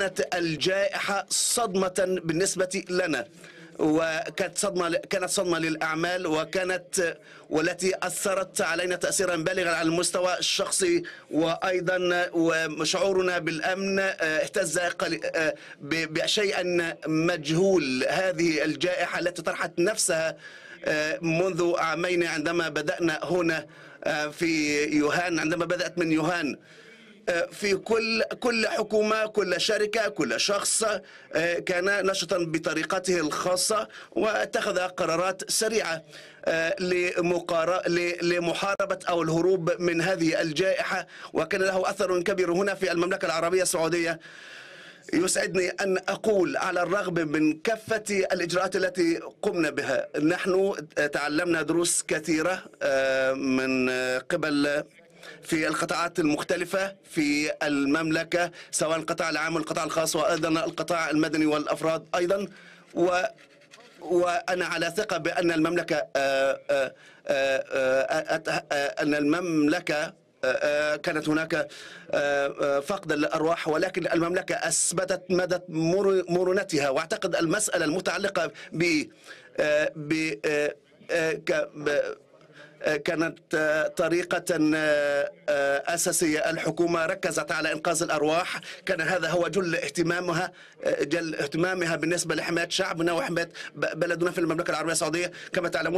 كانت الجائحة صدمة بالنسبة لنا وكانت صدمة كانت صدمة للأعمال وكانت والتي أثرت علينا تأثيرا بالغا على المستوى الشخصي وأيضا وشعورنا بالأمن آه، اهتز آه، بشيئا مجهول هذه الجائحة التي طرحت نفسها آه، منذ عامين عندما بدأنا هنا في يوهان عندما بدأت من يوهان آه، في كل كل حكومه كل شركه كل شخص آه، كان نشطا بطريقته الخاصه واتخذ قرارات سريعه آه، لمحاربة أو الهروب من هذه الجائحة وكان له أثر كبير هنا في المملكة العربية السعودية يسعدني أن أقول على الرغم من كافة الإجراءات التي قمنا بها نحن تعلمنا دروس كثيرة من قبل في القطاعات المختلفة في المملكة سواء القطاع العام والقطاع الخاص وأيضا القطاع المدني والأفراد أيضا و وانا على ثقه بان المملكه آه، آه، آه، ان المملكه كانت هناك فقد الارواح ولكن المملكه اثبتت مدى مرونتها واعتقد المساله المتعلقه ب ب آه، كانت آه، طريقة آه، أساسية الحكومة ركزت على إنقاذ الأرواح كان هذا هو جل اهتمامها جل اهتمامها بالنسبة لحماية شعبنا وحماية بلدنا في المملكة العربية السعودية كما تعلمون